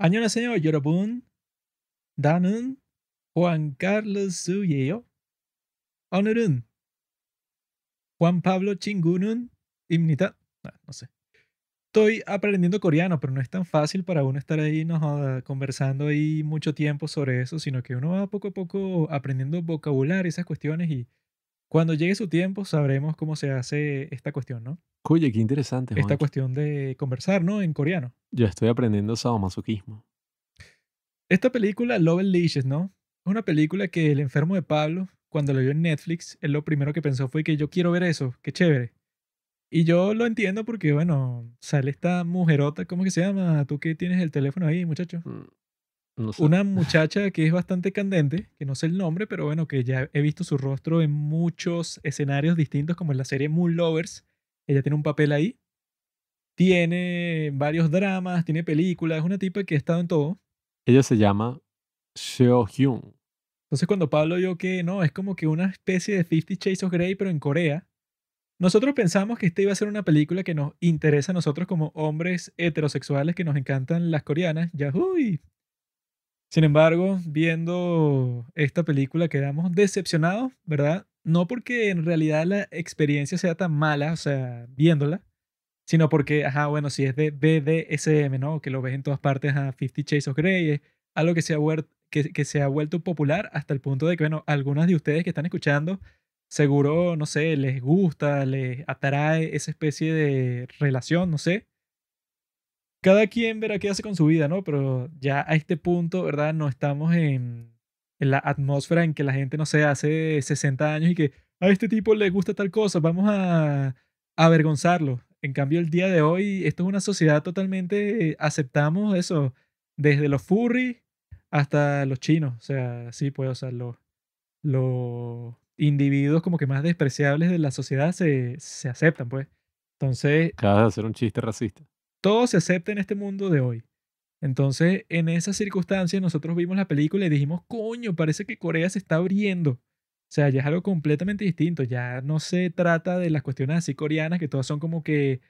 안녕하세요, 여러분. 나는 Juan Carlos, Suyeo. 오늘은 Juan Pablo Chingunun입니다. No, no sé. Estoy aprendiendo coreano, pero no es tan fácil para uno estar ahí ah, conversando ahí mucho tiempo sobre eso, sino que uno va poco a poco aprendiendo vocabulario, esas cuestiones, y cuando llegue su tiempo sabremos cómo se hace esta cuestión, ¿no? Oye, qué interesante. Esta cuestión de conversar, ¿no? En coreano. Yo estoy aprendiendo sadomasoquismo. Esta película, Love and Leashes, ¿no? Es una película que el enfermo de Pablo, cuando la vio en Netflix, él lo primero que pensó fue que yo quiero ver eso, qué chévere. Y yo lo entiendo porque, bueno, sale esta mujerota, ¿cómo que se llama? ¿Tú que tienes el teléfono ahí, muchacho? Mm, una muchacha que es bastante candente, que no sé el nombre, pero bueno, que ya he visto su rostro en muchos escenarios distintos, como en la serie Moon Lovers, ella tiene un papel ahí. Tiene varios dramas, tiene películas, es una tipa que ha estado en todo. Ella se llama Seo Hyun. Entonces cuando Pablo vio que no, es como que una especie de Fifty Shades of Grey, pero en Corea, nosotros pensamos que esta iba a ser una película que nos interesa a nosotros como hombres heterosexuales que nos encantan las coreanas. ¡Yahoo! Sin embargo, viendo esta película quedamos decepcionados, ¿verdad? no porque en realidad la experiencia sea tan mala, o sea, viéndola, sino porque, ajá, bueno, si es de BDSM, ¿no? Que lo ves en todas partes, a Fifty Shades of Grey, algo que se, ha que se ha vuelto popular hasta el punto de que, bueno, algunas de ustedes que están escuchando, seguro, no sé, les gusta, les atrae esa especie de relación, no sé. Cada quien verá qué hace con su vida, ¿no? Pero ya a este punto, ¿verdad? No estamos en en la atmósfera en que la gente, no se hace 60 años y que a este tipo le gusta tal cosa, vamos a avergonzarlo. En cambio, el día de hoy, esto es una sociedad totalmente, aceptamos eso, desde los furry hasta los chinos, o sea, sí, pues, o los, individuos como que más despreciables de la sociedad se, se aceptan, pues. Entonces... Acabas de hacer un chiste racista. Todo se acepta en este mundo de hoy. Entonces, en esa circunstancia nosotros vimos la película y dijimos, coño, parece que Corea se está abriendo. O sea, ya es algo completamente distinto. Ya no se trata de las cuestiones así coreanas, que todas son como que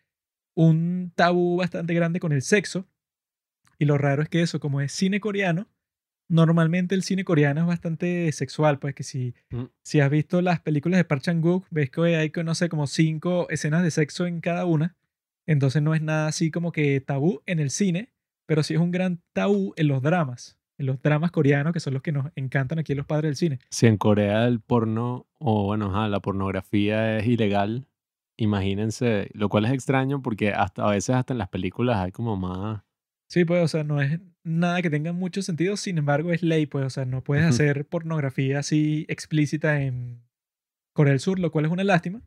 un tabú bastante grande con el sexo. Y lo raro es que eso, como es cine coreano, normalmente el cine coreano es bastante sexual, pues que si, mm. si has visto las películas de Park Chan-wook, ves que hay, no sé, como cinco escenas de sexo en cada una, entonces no es nada así como que tabú en el cine, pero sí es un gran tabú en los dramas, en los dramas coreanos, que son los que nos encantan aquí los padres del cine. Si en Corea el porno, o bueno, ajá, la pornografía es ilegal, imagínense, lo cual es extraño porque hasta, a veces hasta en las películas hay como más... Sí, pues, o sea, no es nada que tenga mucho sentido, sin embargo es ley, pues, o sea, no puedes hacer pornografía así explícita en Corea del Sur, lo cual es una lástima.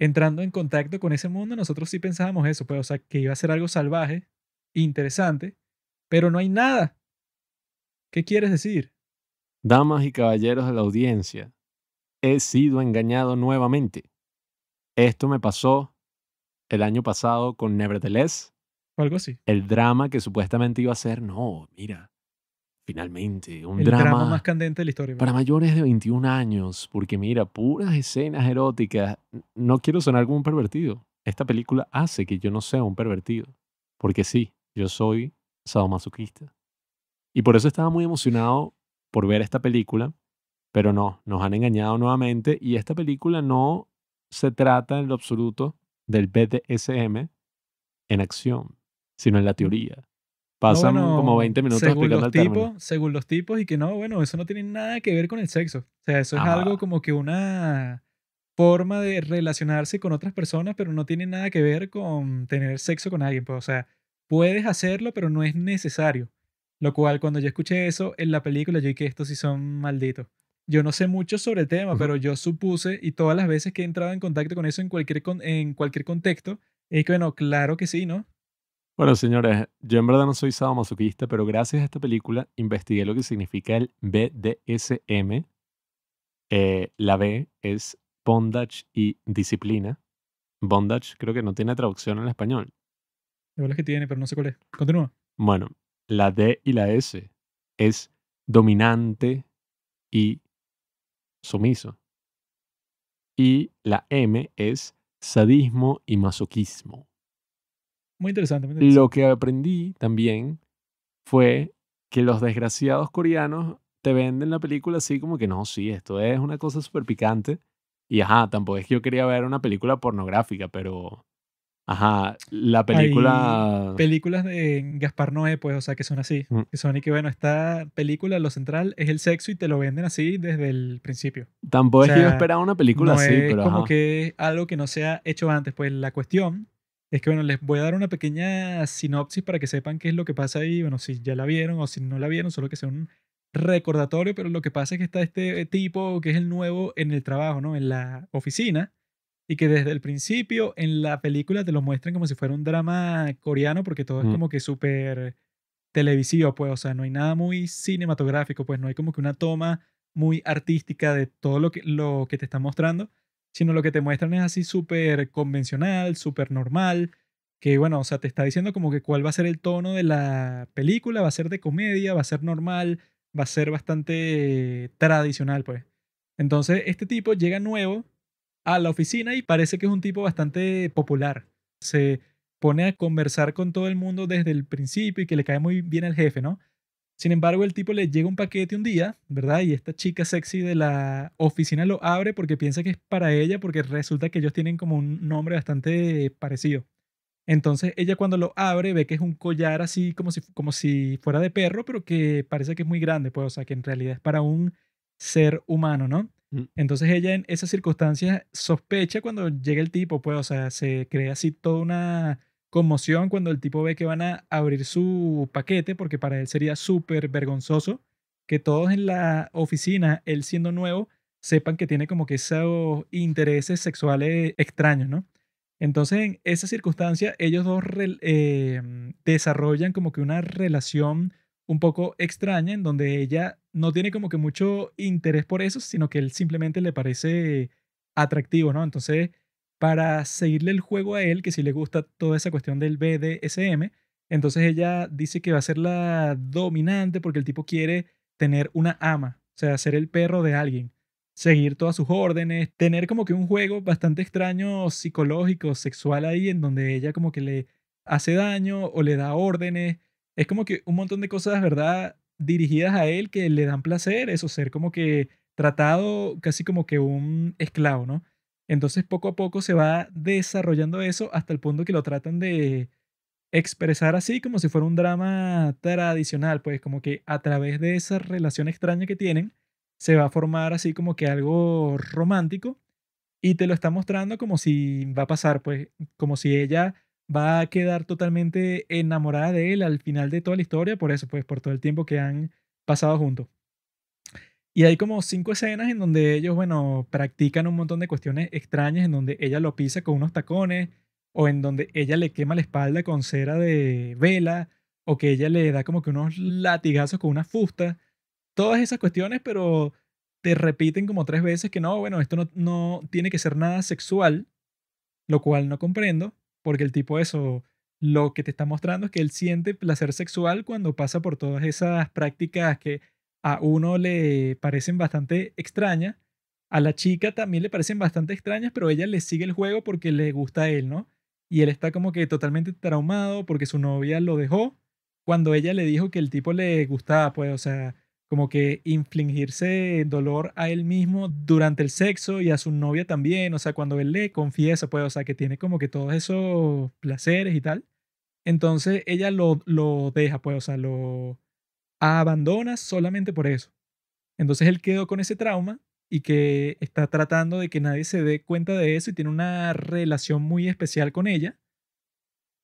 Entrando en contacto con ese mundo, nosotros sí pensábamos eso, pues, o sea, que iba a ser algo salvaje, interesante, pero no hay nada. ¿Qué quieres decir? Damas y caballeros de la audiencia, he sido engañado nuevamente. Esto me pasó el año pasado con Nevertheless. O algo así. El drama que supuestamente iba a ser, no, mira, finalmente, un el drama, más candente de la historia. Para mayores de 21 años, porque mira, puras escenas eróticas. No quiero sonar como un pervertido. Esta película hace que yo no sea un pervertido, porque sí, yo soy sadomasoquista. Y por eso estaba muy emocionado por ver esta película, pero no, nos han engañado nuevamente y esta película no se trata en lo absoluto del BDSM en acción, sino en la mm. teoría. Pasan como 20 minutos según explicando los tipos, Según los tipos y que no, bueno, eso no tiene nada que ver con el sexo. O sea, eso es algo como que una forma de relacionarse con otras personas, pero no tiene nada que ver con tener sexo con alguien. Pues, o sea, puedes hacerlo, pero no es necesario. Lo cual, cuando yo escuché eso en la película, yo dije, estos sí son malditos. Yo no sé mucho sobre el tema, pero yo supuse, y todas las veces que he entrado en contacto con eso en cualquier, en cualquier contexto, es que, bueno, claro que sí, ¿no? Bueno, señores, yo en verdad no soy sadomasoquista, pero gracias a esta película investigué lo que significa el BDSM. Eh, la B es bondage y disciplina. Bondage creo que no tiene traducción en español que tiene, pero no sé cuál es. Continúa. Bueno, la D y la S es dominante y sumiso. Y la M es sadismo y masoquismo. Muy interesante, muy interesante. Lo que aprendí también fue que los desgraciados coreanos te venden la película así como que no, sí, esto es una cosa súper picante. Y ajá, tampoco es que yo quería ver una película pornográfica, pero Ajá, la película... películas de Gaspar Noé, pues, o sea, que son así. Mm. Que son y que, bueno, esta película, lo central es el sexo y te lo venden así desde el principio. Tampoco es que yo esperaba una película así, es pero... Como que algo que no se ha hecho antes. Pues la cuestión es que, bueno, les voy a dar una pequeña sinopsis para que sepan qué es lo que pasa ahí. Bueno, si ya la vieron o si no la vieron, solo que sea un recordatorio, pero lo que pasa es que está este tipo que es el nuevo en el trabajo, ¿no? En la oficina y que desde el principio en la película te lo muestran como si fuera un drama coreano porque todo es como que súper televisivo, pues, o sea, no hay nada muy cinematográfico, pues no hay como que una toma muy artística de todo lo que, lo que te están mostrando, sino lo que te muestran es así súper convencional, súper normal, que bueno, o sea, te está diciendo como que cuál va a ser el tono de la película, va a ser de comedia, va a ser normal, va a ser bastante tradicional, pues. Entonces, este tipo llega nuevo a la oficina y parece que es un tipo bastante popular. Se pone a conversar con todo el mundo desde el principio y que le cae muy bien al jefe, ¿no? Sin embargo, el tipo le llega un paquete un día, ¿verdad? Y esta chica sexy de la oficina lo abre porque piensa que es para ella, porque resulta que ellos tienen como un nombre bastante parecido. Entonces ella cuando lo abre ve que es un collar así como si, como si fuera de perro, pero que parece que es muy grande, pues, o sea, que en realidad es para un ser humano, ¿no? Mm. Entonces ella en esas circunstancias sospecha cuando llega el tipo, pues, o sea, se crea así toda una conmoción cuando el tipo ve que van a abrir su paquete, porque para él sería súper vergonzoso que todos en la oficina, él siendo nuevo, sepan que tiene como que esos intereses sexuales extraños, ¿no? Entonces, en esa circunstancia, ellos dos eh, desarrollan como que una relación un poco extraña en donde ella no tiene como que mucho interés por eso, sino que él simplemente le parece atractivo, ¿no? Entonces, para seguirle el juego a él, que si le gusta toda esa cuestión del BDSM, entonces ella dice que va a ser la dominante porque el tipo quiere tener una ama, o sea, ser el perro de alguien, seguir todas sus órdenes, tener como que un juego bastante extraño psicológico, sexual ahí, en donde ella como que le hace daño o le da órdenes es como que un montón de cosas, ¿verdad? Dirigidas a él que le dan placer, eso, ser como que tratado casi como que un esclavo, ¿no? Entonces poco a poco se va desarrollando eso hasta el punto que lo tratan de expresar así como si fuera un drama tradicional, pues como que a través de esa relación extraña que tienen se va a formar así como que algo romántico y te lo está mostrando como si va a pasar, pues como si ella va a quedar totalmente enamorada de él al final de toda la historia, por eso, pues por todo el tiempo que han pasado juntos. Y hay como cinco escenas en donde ellos, bueno, practican un montón de cuestiones extrañas, en donde ella lo pisa con unos tacones, o en donde ella le quema la espalda con cera de vela, o que ella le da como que unos latigazos con una fusta. Todas esas cuestiones, pero te repiten como tres veces que no, bueno, esto no, no tiene que ser nada sexual, lo cual no comprendo. Porque el tipo eso, lo que te está mostrando es que él siente placer sexual cuando pasa por todas esas prácticas que a uno le parecen bastante extrañas, a la chica también le parecen bastante extrañas, pero ella le sigue el juego porque le gusta a él, ¿no? Y él está como que totalmente traumado porque su novia lo dejó cuando ella le dijo que el tipo le gustaba, pues, o sea, como que infligirse dolor a él mismo durante el sexo y a su novia también, o sea, cuando él le confiesa, pues, o sea, que tiene como que todos esos placeres y tal, entonces ella lo, deja, pues, o sea, lo abandona solamente por eso. Entonces él quedó con ese trauma y que está tratando de que nadie se dé cuenta de eso y tiene una relación muy especial con ella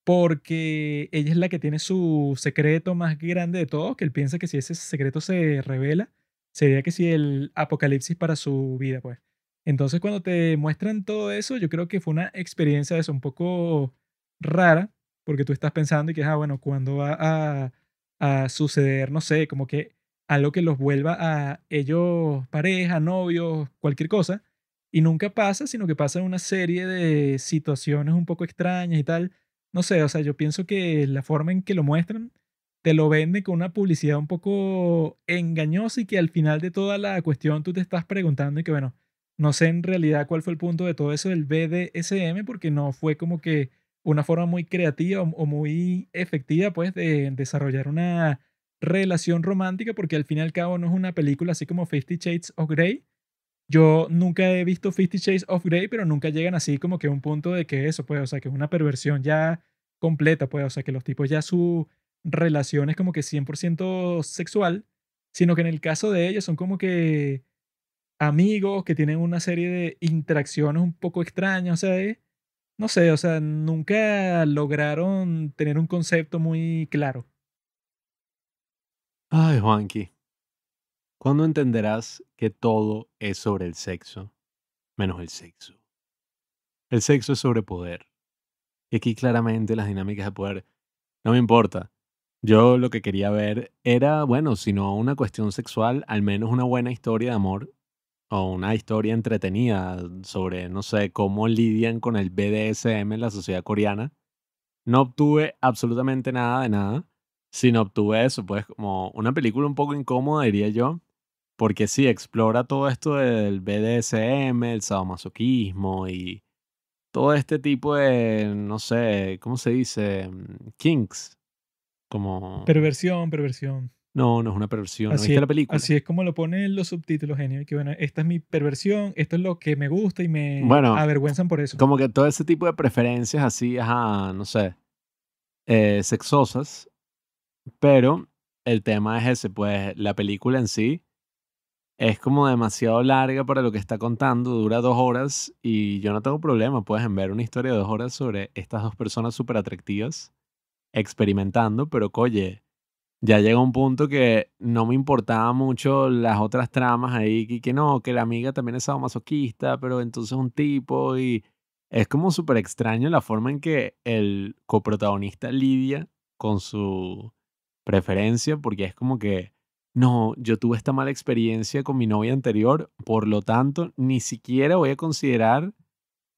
porque ella es la que tiene su secreto más grande de todos, que él piensa que si ese secreto se revela, sería que si el apocalipsis para su vida, pues. Entonces cuando te muestran todo eso, yo creo que fue una experiencia de eso un poco rara, porque tú estás pensando y que, ah, bueno, ¿cuándo va a, a suceder? No sé, como que algo que los vuelva a ellos pareja, novios, cualquier cosa. Y nunca pasa, sino que pasa una serie de situaciones un poco extrañas y tal no sé, o sea, yo pienso que la forma en que lo muestran te lo vende con una publicidad un poco engañosa y que al final de toda la cuestión tú te estás preguntando y que bueno, no sé en realidad cuál fue el punto de todo eso del BDSM porque no fue como que una forma muy creativa o, muy efectiva pues de desarrollar una relación romántica porque al fin y al cabo no es una película así como Fifty Shades of Grey, yo nunca he visto Fifty Shades of Grey, pero nunca llegan así como que a un punto de que eso, pues, o sea, que es una perversión ya completa, pues, o sea, que los tipos ya su relación es como que 100% sexual, sino que en el caso de ellos son como que amigos que tienen una serie de interacciones un poco extrañas, o sea, eh, no sé, o sea, nunca lograron tener un concepto muy claro. Ay, Juanqui. ¿Cuándo entenderás que todo es sobre el sexo, menos el sexo? El sexo es sobre poder. Y aquí claramente las dinámicas de poder no me importa. Yo lo que quería ver era, bueno, si no una cuestión sexual, al menos una buena historia de amor o una historia entretenida sobre, no sé, cómo lidian con el BDSM en la sociedad coreana. No obtuve absolutamente nada de nada, Si no obtuve eso, pues como una película un poco incómoda, diría yo, porque sí, explora todo esto del BDSM, el sadomasoquismo y todo este tipo de, no sé, ¿cómo se dice? Mm, kinks. Como... Perversión, perversión. No, no es una perversión. Así es, la película? Así es como lo ponen los subtítulos, genio. Que bueno, esta es mi perversión, esto es lo que me gusta y me avergüenzan por eso. Como que todo ese tipo de preferencias así, ajá, no sé, eh, sexosas. Pero el tema es ese, pues la película en sí es como demasiado larga para lo que está contando, dura dos horas y yo no tengo problema, puedes en ver una historia de dos horas sobre estas dos personas súper atractivas experimentando, pero oye, ya llega un punto que no me importaba mucho las otras tramas ahí, que, no, que la amiga también es masoquista, pero entonces un tipo y es como súper extraño la forma en que el coprotagonista lidia con su preferencia, porque es como que no, yo tuve esta mala experiencia con mi novia anterior, por lo tanto, ni siquiera voy a considerar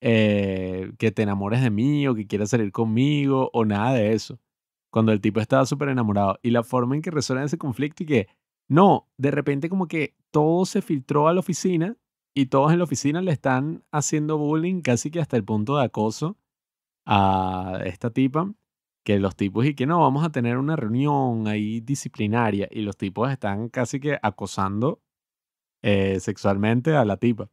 eh, que te enamores de mí o que quieras salir conmigo o nada de eso. Cuando el tipo estaba súper enamorado y la forma en que resuelven ese conflicto y que, no, de repente como que todo se filtró a la oficina y todos en la oficina le están haciendo bullying casi que hasta el punto de acoso a esta tipa que los tipos y que no, vamos a tener una reunión ahí disciplinaria y los tipos están casi que acosando eh, sexualmente a la tipa.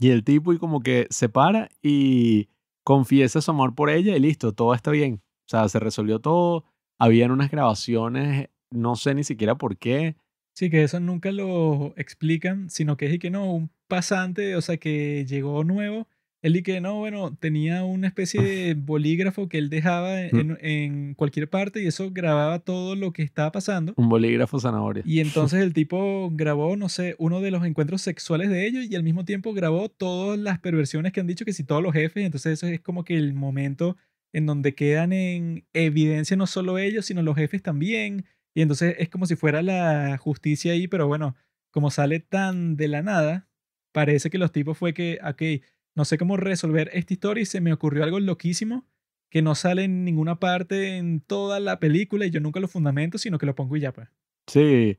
Y el tipo y como que se para y confiesa su amor por ella y listo, todo está bien. O sea, se resolvió todo. Habían unas grabaciones, no sé ni siquiera por qué. Sí, que eso nunca lo explican, sino que es y que no, un pasante, o sea, que llegó nuevo él y que no, bueno, tenía una especie de bolígrafo que él dejaba mm. en, cualquier parte y eso grababa todo lo que estaba pasando. Un bolígrafo zanahoria. Y entonces el tipo grabó, no sé, uno de los encuentros sexuales de ellos y al mismo tiempo grabó todas las perversiones que han dicho que si todos los jefes, entonces eso es como que el momento en donde quedan en evidencia no solo ellos, sino los jefes también. Y entonces es como si fuera la justicia ahí, pero bueno, como sale tan de la nada, parece que los tipos fue que, ok, no sé cómo resolver esta historia y se me ocurrió algo loquísimo que no sale en ninguna parte en toda la película y yo nunca lo fundamento, sino que lo pongo y ya pues. Sí,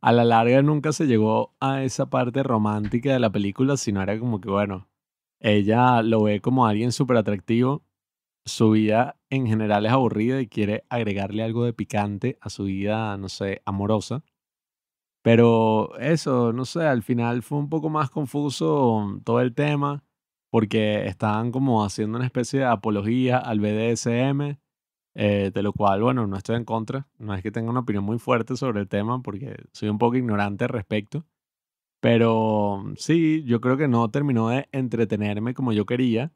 a la larga nunca se llegó a esa parte romántica de la película, sino era como que, bueno, ella lo ve como alguien súper atractivo, su vida en general es aburrida y quiere agregarle algo de picante a su vida, no sé, amorosa. Pero eso, no sé, al final fue un poco más confuso todo el tema porque estaban como haciendo una especie de apología al BDSM, eh, de lo cual, bueno, no estoy en contra, no es que tenga una opinión muy fuerte sobre el tema, porque soy un poco ignorante al respecto, pero mm, sí, yo creo que no terminó de entretenerme como yo quería.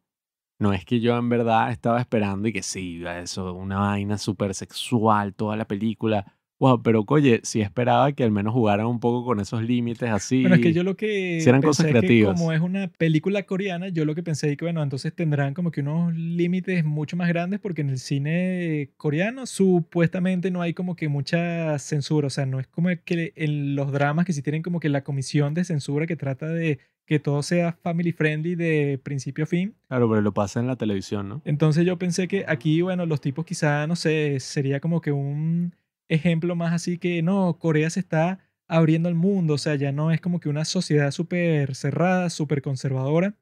No es que yo en verdad estaba esperando y que sí, eso, una vaina súper sexual, toda la película wow, pero oye, sí esperaba que al menos jugaran un poco con esos límites así. Pero es que yo lo que. pensé cosas Que como es una película coreana, yo lo que pensé es que, bueno, entonces tendrán como que unos límites mucho más grandes, porque en el cine coreano supuestamente no hay como que mucha censura. O sea, no es como que en los dramas que sí tienen como que la comisión de censura que trata de que todo sea family friendly de principio a fin. Claro, pero lo pasa en la televisión, ¿no? Entonces yo pensé que aquí, bueno, los tipos quizá, no sé, sería como que un ejemplo más así que no, Corea se está abriendo al mundo, o sea, ya no es como que una sociedad súper cerrada, súper conservadora,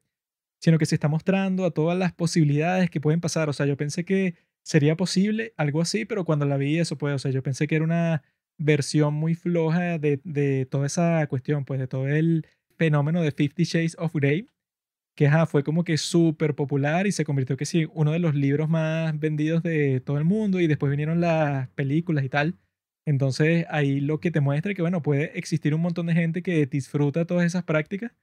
sino que se está mostrando a todas las posibilidades que pueden pasar, o sea, yo pensé que sería posible algo así, pero cuando la vi eso, pues, o sea, yo pensé que era una versión muy floja de, de toda esa cuestión, pues, de todo el fenómeno de Fifty Shades of Grey, que fue como que súper popular y se convirtió que sí, uno de los libros más vendidos de todo el mundo y después vinieron las películas y tal. Entonces ahí lo que te muestra es que, bueno, puede existir un montón de gente que disfruta todas esas prácticas,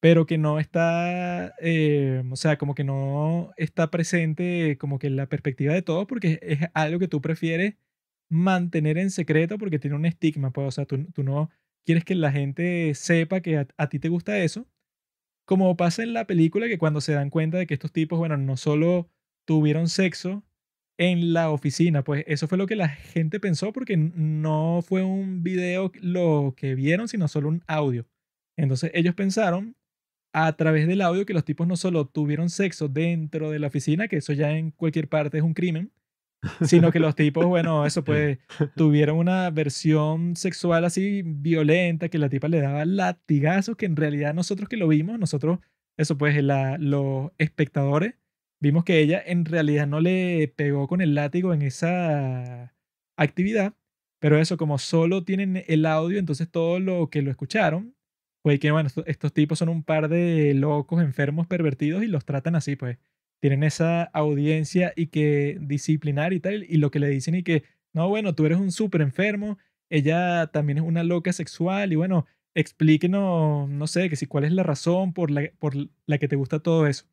pero que no está, eh, o sea, como que no está presente como que la perspectiva de todo porque es algo que tú prefieres mantener en secreto porque tiene un estigma, pues, o sea, tú, no quieres que la gente sepa que a ti te gusta eso como pasa en la película que cuando se dan cuenta de que estos tipos, bueno, no solo tuvieron sexo en la oficina, pues eso fue lo que la gente pensó porque no fue un video lo que vieron, sino solo un audio. Entonces ellos pensaron a través del audio que los tipos no solo tuvieron sexo dentro de la oficina, que eso ya en cualquier parte es un crimen, sino que los tipos, bueno, eso pues, tuvieron una versión sexual así violenta, que la tipa le daba latigazos, que en realidad nosotros que lo vimos, nosotros, eso pues, la, los espectadores, vimos que ella en realidad no le pegó con el látigo en esa actividad, pero eso, como solo tienen el audio, entonces todo lo que lo escucharon pues que, bueno, estos tipos son un par de locos, enfermos, pervertidos y los tratan así, pues tienen esa audiencia y que disciplinar y tal, y lo que le dicen y que, no, bueno, tú eres un súper enfermo, ella también es una loca sexual y bueno, explíquenos, no sé, que si cuál es la razón por la, por la que te gusta todo eso.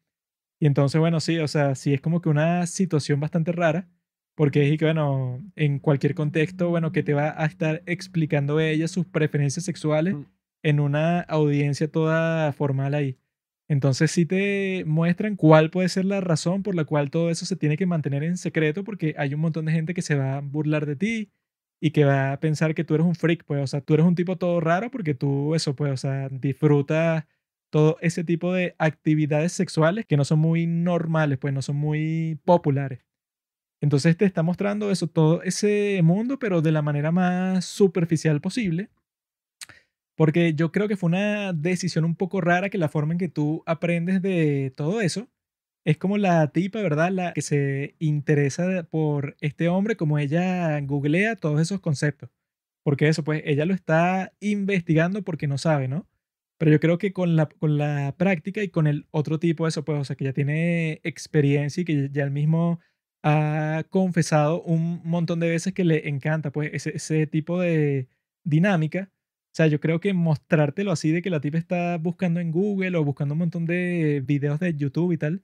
Y entonces, bueno, sí, o sea, sí es como que una situación bastante rara, porque es que, bueno, en cualquier contexto, bueno, que te va a estar explicando ella sus preferencias sexuales mm. en una audiencia toda formal ahí. Entonces sí te muestran cuál puede ser la razón por la cual todo eso se tiene que mantener en secreto porque hay un montón de gente que se va a burlar de ti y que va a pensar que tú eres un freak, pues, o sea, tú eres un tipo todo raro porque tú eso, pues, o sea, disfrutas todo ese tipo de actividades sexuales que no son muy normales, pues no son muy populares. Entonces te está mostrando eso, todo ese mundo, pero de la manera más superficial posible porque yo creo que fue una decisión un poco rara que la forma en que tú aprendes de todo eso es como la tipa, ¿verdad? La que se interesa por este hombre, como ella googlea todos esos conceptos. Porque eso, pues ella lo está investigando porque no sabe, ¿no? Pero yo creo que con la, con la práctica y con el otro tipo, de eso, pues, o sea, que ya tiene experiencia y que ya el mismo ha confesado un montón de veces que le encanta, pues, ese tipo de dinámica o sea, yo creo que mostrártelo así de que la tipa está buscando en Google o buscando un montón de videos de YouTube y tal,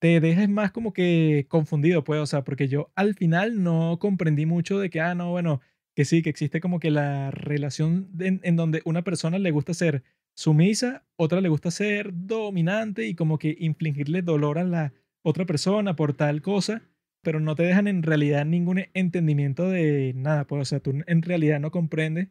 te dejas más como que confundido, pues, o sea, porque yo al final no comprendí mucho de que, ah, no, bueno, que sí, que existe como que la relación en, en donde una persona le gusta ser sumisa, otra le gusta ser dominante y como que infligirle dolor a la otra persona por tal cosa, pero no te dejan en realidad ningún entendimiento de nada, pues, o sea, tú en realidad no comprendes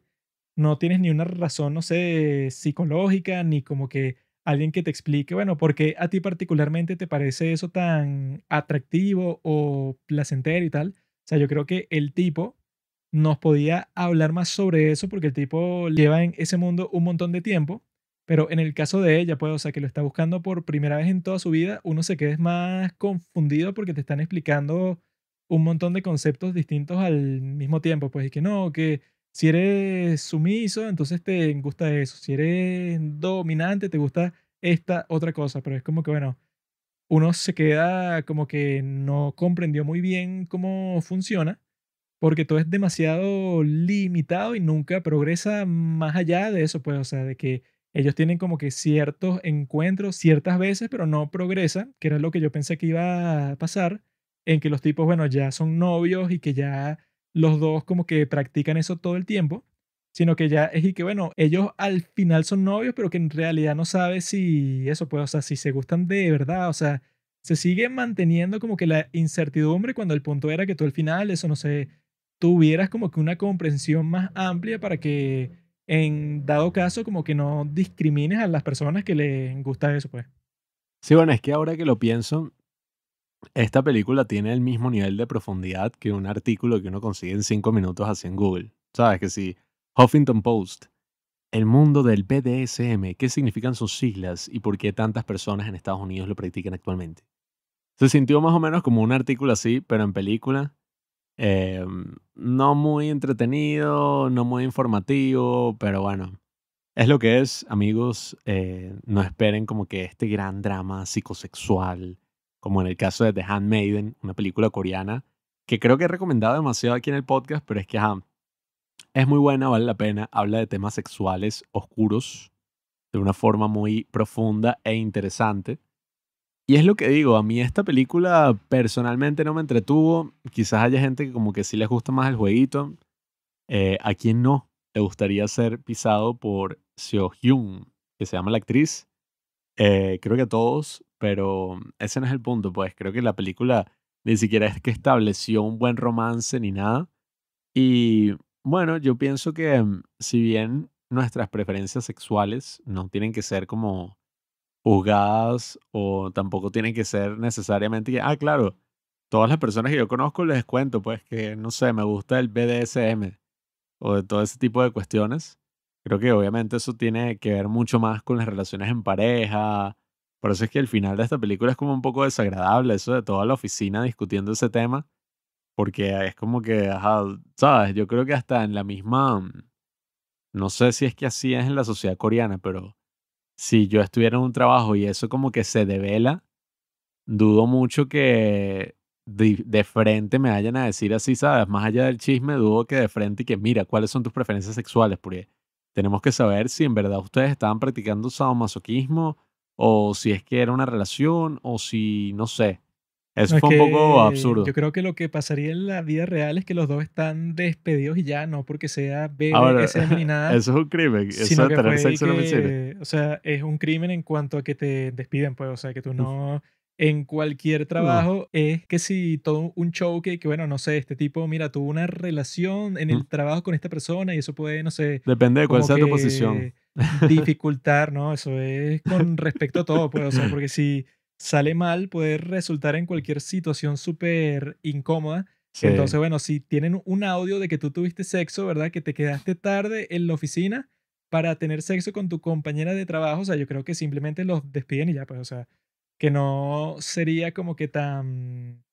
no tienes ni una razón, no sé, psicológica, ni como que alguien que te explique, bueno, por qué a ti particularmente te parece eso tan atractivo o placentero y tal. O sea, yo creo que el tipo nos podía hablar más sobre eso porque el tipo lleva en ese mundo un montón de tiempo, pero en el caso de ella, pues, o sea, que lo está buscando por primera vez en toda su vida, uno se queda más confundido porque te están explicando un montón de conceptos distintos al mismo tiempo, pues, y que no, que si eres sumiso, entonces te gusta eso. Si eres dominante, te gusta esta otra cosa. Pero es como que, bueno, uno se queda como que no comprendió muy bien cómo funciona, porque todo es demasiado limitado y nunca progresa más allá de eso. Pues, o sea, de que ellos tienen como que ciertos encuentros ciertas veces, pero no progresa. que era lo que yo pensé que iba a pasar, en que los tipos, bueno, ya son novios y que ya los dos como que practican eso todo el tiempo, sino que ya es y que, bueno, ellos al final son novios, pero que en realidad no sabe si eso puede, o sea, si se gustan de verdad, o sea, se sigue manteniendo como que la incertidumbre cuando el punto era que tú al final, eso no sé, tuvieras como que una comprensión más amplia para que en dado caso como que no discrimines a las personas que les gusta eso, pues. Sí, bueno, es que ahora que lo pienso, esta película tiene el mismo nivel de profundidad que un artículo que uno consigue en 5 minutos así en Google. Sabes que si Huffington Post, el mundo del BDSM, qué significan sus siglas y por qué tantas personas en Estados Unidos lo practican actualmente. Se sintió más o menos como un artículo así, pero en película. Em, no muy entretenido, no muy informativo, pero bueno. Es lo que es, amigos. Eh, no esperen como que este gran drama psicosexual como en el caso de The Handmaiden, una película coreana que creo que he recomendado demasiado aquí en el podcast, pero es que es muy buena, vale la pena, habla de temas sexuales oscuros de una forma muy profunda e interesante. Y es lo que digo, a mí esta película personalmente no me entretuvo, quizás haya gente que como que sí les gusta más el jueguito, eh, a quien no le gustaría ser pisado por Seo Hyun, que se llama la actriz. Eh, creo que a todos pero ese no es el punto, pues creo que la película ni siquiera es que estableció un buen romance ni nada. Y bueno, yo pienso que mm, si bien nuestras preferencias sexuales no tienen que ser como juzgadas o tampoco tienen que ser necesariamente, ah, claro, todas las personas que yo conozco les cuento, pues que no sé, me gusta el BDSM o de todo ese tipo de cuestiones. Creo que obviamente eso tiene que ver mucho más con las relaciones en pareja, por eso es que el final de esta película es como un poco desagradable, eso de toda la oficina discutiendo ese tema, porque es como que, sabes, yo creo que hasta en la misma, mm, no sé si es que así es en la sociedad coreana, pero si yo estuviera en un trabajo y eso como que se devela, dudo mucho que de, frente me vayan a decir así, ¿sabes? Más allá del chisme, dudo que de frente y que mira, ¿cuáles son tus preferencias sexuales? Porque tenemos que saber si en verdad ustedes estaban practicando sadomasoquismo o si es que era una relación, o si, no sé. Eso fue es un poco absurdo. Yo creo que lo que pasaría en la vida real es que los dos están despedidos y ya, no porque sea sea ni nada. Eso es un crimen, eso de tener sexo O sea, es un crimen en cuanto a que te despiden, pues, o sea, que tú no... En cualquier trabajo es que si todo un choque, que, bueno, no sé, este tipo, mira, tuvo una relación en el trabajo con esta persona y eso puede, no sé... Depende de cuál sea tu posición dificultar, ¿no? Eso es con respecto a todo, pues, o sea, porque si sale mal puede resultar en cualquier situación súper incómoda. Entonces, bueno, si tienen un audio de que tú tuviste sexo, ¿verdad? Que te quedaste tarde en la oficina para tener sexo con tu compañera de trabajo, o sea, yo creo que simplemente los despiden y ya, pues, o sea, que no sería como que tan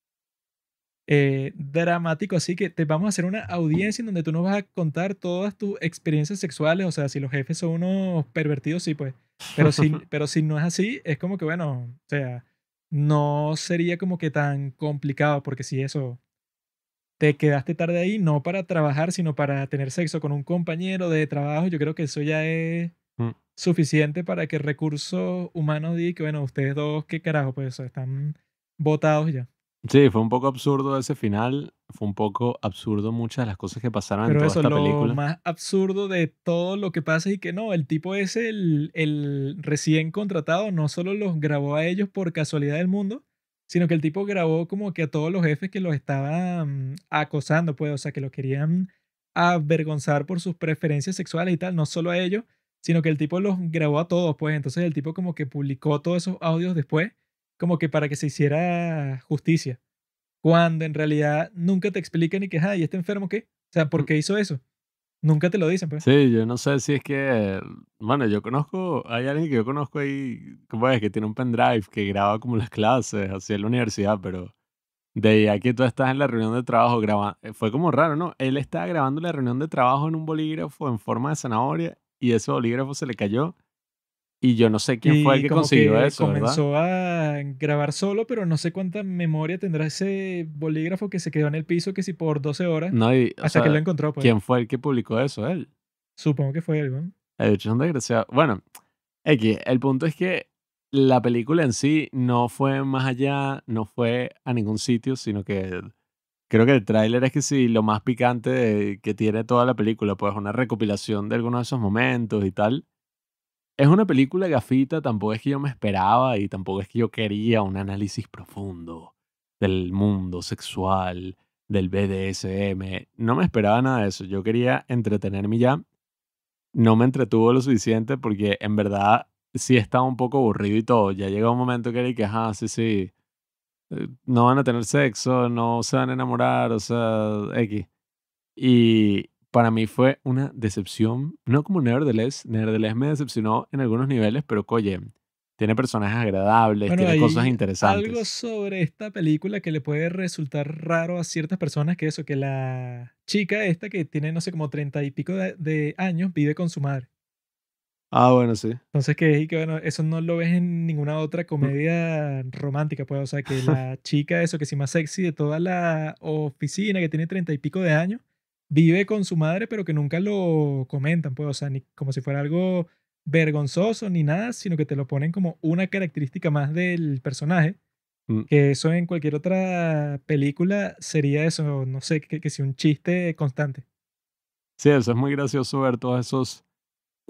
eh, dramático, así que te vamos a hacer una audiencia en donde tú nos vas a contar todas tus experiencias sexuales, o sea, si los jefes son unos pervertidos, sí, pues, pero si, pero si no es así, es como que, bueno, o sea, no sería como que tan complicado, porque si eso, te quedaste tarde ahí, no para trabajar, sino para tener sexo con un compañero de trabajo, yo creo que eso ya es mm. suficiente para que recursos humanos diga que, bueno, ustedes dos, qué carajo, pues están votados ya. Sí, fue un poco absurdo ese final, fue un poco absurdo muchas de las cosas que pasaron en toda eso, lo más absurdo de todo lo que pasa y que no, el tipo es el, el recién contratado, no solo los grabó a ellos por casualidad del mundo, sino que el tipo grabó como que a todos los jefes que los estaban acosando, pues, o sea, que los querían avergonzar por sus preferencias sexuales y tal, no solo a ellos, sino que el tipo los grabó a todos, pues, entonces el tipo como que publicó todos esos audios después como que para que se hiciera justicia. Cuando en realidad nunca te explican y que, ¿y ¿este enfermo qué? O sea, ¿por qué hizo eso? Nunca te lo dicen, pues. Sí, yo no sé si es que, bueno, yo conozco, hay alguien que yo conozco ahí, ¿cómo ves Que tiene un pendrive que graba como las clases, así en la universidad, pero de aquí que tú estás en la reunión de trabajo graba eh, fue como raro, ¿no? Él estaba grabando la reunión de trabajo en un bolígrafo en forma de zanahoria y ese bolígrafo se le cayó y yo no sé quién fue el que consiguió que eso. Comenzó a grabar solo, pero no sé cuánta memoria tendrá ese bolígrafo que se quedó en el piso, que si por 12 horas. No, hasta sea, que lo encontró. Pues. ¿Quién fue el que publicó eso? Él. Supongo que fue él, ¿no? De hecho es un desgraciado. Bueno, X, el punto es que la película en sí no fue más allá, no fue a ningún sitio, sino que creo que el tráiler es que sí, lo más picante que tiene toda la película, pues una recopilación de algunos de esos momentos y tal. Es una película gafita, tampoco es que yo me esperaba y tampoco es que yo quería un análisis profundo del mundo sexual, del BDSM. No me esperaba nada de eso. Yo quería entretenerme ya. No me entretuvo lo suficiente porque en verdad sí estaba un poco aburrido y todo. Ya llega un momento que era que, ah sí, sí, eh, no van a tener sexo, no se van a enamorar, o sea, X. Y, para mí fue una decepción, no como Nevertheless, Nevertheless me decepcionó en algunos niveles, pero oye, tiene personajes agradables, tiene cosas interesantes. Algo sobre esta película que le puede resultar raro a ciertas personas, que eso, que la chica esta que tiene, no sé, como treinta y pico de, años, vive con su madre. Ah, bueno, sí. Entonces, que, que bueno, eso no lo ves en ninguna otra mm. comedia romántica, pues, o sea, que la chica, eso, que sí más sexy de toda la oficina, que tiene treinta y pico de años, vive con su madre, pero que nunca lo comentan, pues, o sea, ni como si fuera algo vergonzoso ni nada, sino que te lo ponen como una característica más del personaje. Mm. Que eso en cualquier otra película sería eso, no sé, que, que si un chiste constante. Sí, eso es muy gracioso ver todos esos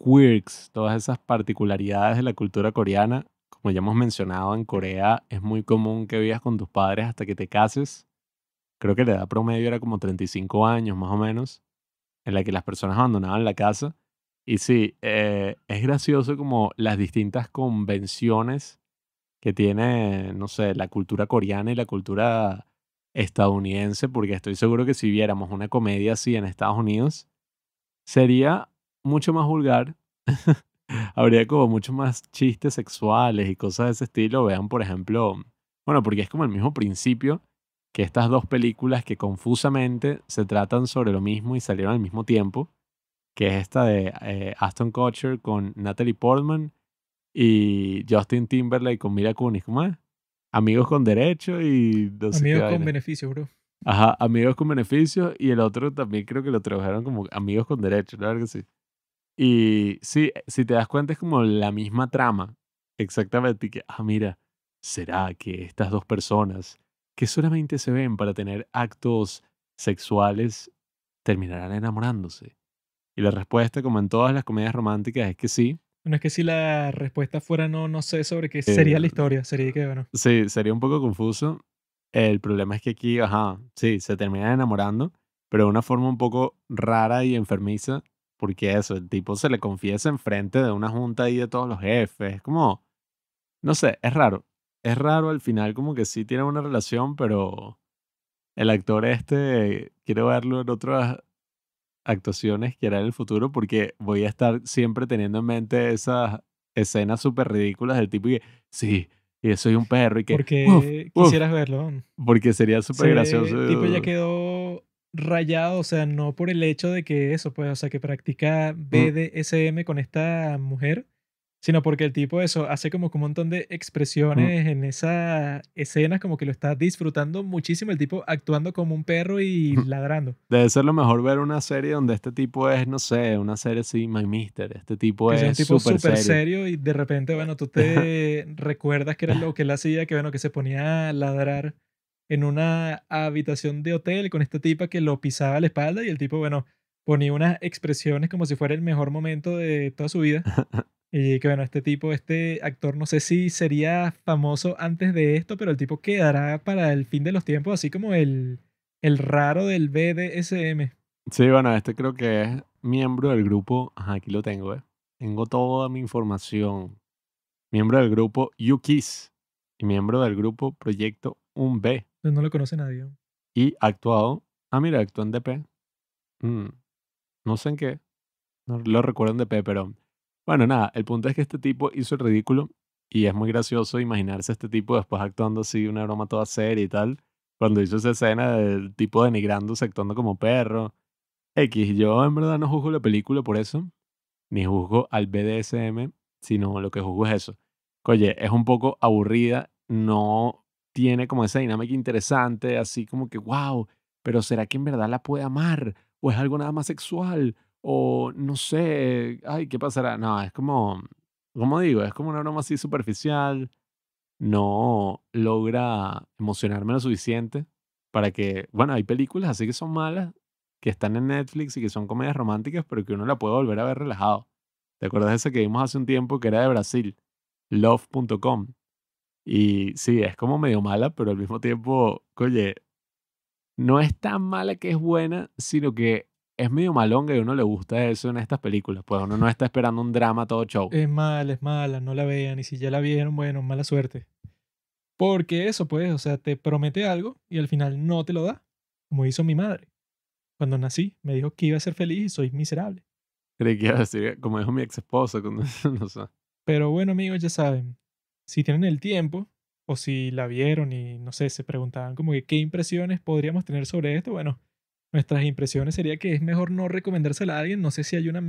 quirks, todas esas particularidades de la cultura coreana. Como ya hemos mencionado, en Corea es muy común que vivas con tus padres hasta que te cases creo que la edad promedio era como 35 años más o menos, en la que las personas abandonaban la casa. Y sí, eh, es gracioso como las distintas convenciones que tiene, no sé, la cultura coreana y la cultura estadounidense, porque estoy seguro que si viéramos una comedia así en Estados Unidos, sería mucho más vulgar. Habría como mucho más chistes sexuales y cosas de ese estilo. Vean, por ejemplo, bueno, porque es como el mismo principio que estas dos películas que confusamente se tratan sobre lo mismo y salieron al mismo tiempo, que es esta de eh, Aston Kutcher con Natalie Portman y Justin Timberlake con Mira Kunis, ¿cómo es? Amigos con derecho y... amigos con Beneficio, bro. Ajá, amigos con Beneficio y el otro también creo que lo trabajaron como amigos con derecho, ¿no? que sí. Y sí, si te das cuenta es como la misma trama, exactamente, y que, ah, mira, ¿será que estas dos personas que solamente se ven para tener actos sexuales terminarán enamorándose? Y la respuesta, como en todas las comedias románticas, es que sí. no es que si la respuesta fuera no, no sé sobre qué eh, sería la historia, sería que, bueno. Sí, sería un poco confuso. El problema es que aquí, ajá, sí, se terminan enamorando, pero de una forma un poco rara y enfermiza, porque eso, el tipo se le confiesa en frente de una junta y de todos los jefes, como, no sé, es raro es raro al final, como que sí tiene una relación, pero el actor este, quiero verlo en otras actuaciones que hará en el futuro porque voy a estar siempre teniendo en mente esas escenas súper ridículas del tipo que, sí, y soy un perro y que... Porque quisieras verlo. Porque sería súper gracioso. El tipo ya quedó rayado, o sea, no por el hecho de que eso, pues, o sea, que practica BDSM mm. con esta mujer sino porque el tipo eso hace como como un montón de expresiones en esa escena, como que lo está disfrutando muchísimo el tipo actuando como un perro y ladrando. Debe ser lo mejor ver una serie donde este tipo es, no sé, una serie así, My Mister, este tipo es súper serio. y de repente, bueno, tú te recuerdas que era lo que él hacía, que bueno, que se ponía a ladrar en una habitación de hotel con esta tipa que lo pisaba a la espalda y el tipo, bueno, ponía unas expresiones como si fuera el mejor momento de toda su vida. Y que bueno, este tipo, este actor, no sé si sería famoso antes de esto, pero el tipo quedará para el fin de los tiempos, así como el, el raro del BDSM. Sí, bueno, este creo que es miembro del grupo. Ajá, aquí lo tengo, ¿eh? Tengo toda mi información. Miembro del grupo UKIS y miembro del grupo Proyecto 1B. Pues no lo conoce nadie. Y actuado. Ah, mira, actuó en DP. Mm, no sé en qué. No lo recuerdo en DP, pero bueno, nada, el punto es que este tipo hizo el ridículo y es muy gracioso imaginarse a este tipo después actuando así una broma toda seria y tal. Cuando hizo esa escena del tipo denigrándose, actuando como perro. X, yo en verdad no juzgo la película por eso, ni juzgo al BDSM, sino lo que juzgo es eso. Oye, es un poco aburrida, no tiene como esa dinámica interesante, así como que, wow, pero ¿será que en verdad la puede amar? ¿O es algo nada más sexual? o no sé, eh, ay, ¿qué pasará? No, es como, como digo, es como una broma así superficial, no logra emocionarme lo suficiente para que, bueno, hay películas así que son malas, que están en Netflix y que son comedias románticas, pero que uno la puede volver a ver relajado. ¿Te acuerdas de esa que vimos hace un tiempo que era de Brasil? Love.com. Y sí, es como medio mala, pero al mismo tiempo, oye, no es tan mala que es buena, sino que es medio malonga y a uno le gusta eso en estas películas. Pues uno no está esperando un drama todo show. Es mala, es mala, no la vean. Y si ya la vieron, bueno, mala suerte. Porque eso, pues, o sea, te promete algo y al final no te lo da. Como hizo mi madre. Cuando nací, me dijo que iba a ser feliz y soy miserable. Creí que iba a decir, como dijo mi ex esposa. Cuando... no Pero bueno, amigos, ya saben. Si tienen el tiempo, o si la vieron y no sé, se preguntaban como que qué impresiones podríamos tener sobre esto, bueno nuestras impresiones sería que es mejor no recomendársela a alguien. No sé si hay una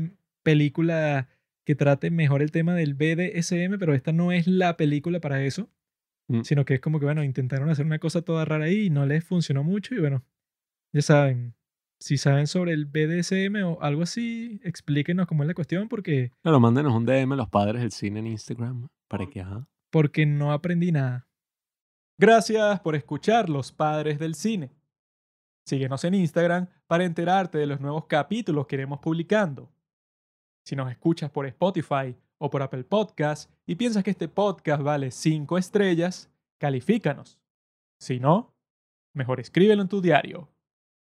película que trate mejor el tema del BDSM, pero esta no es la película para eso, mm. sino que es como que, bueno, intentaron hacer una cosa toda rara ahí y no les funcionó mucho y bueno, ya saben, si saben sobre el BDSM o algo así, explíquenos cómo es la cuestión porque... Claro, mándenos un DM a los padres del cine en Instagram para que... Porque no aprendí nada. Gracias por escuchar Los Padres del Cine. Síguenos en Instagram para enterarte de los nuevos capítulos que iremos publicando. Si nos escuchas por Spotify o por Apple Podcast y piensas que este podcast vale 5 estrellas, califícanos. Si no, mejor escríbelo en tu diario.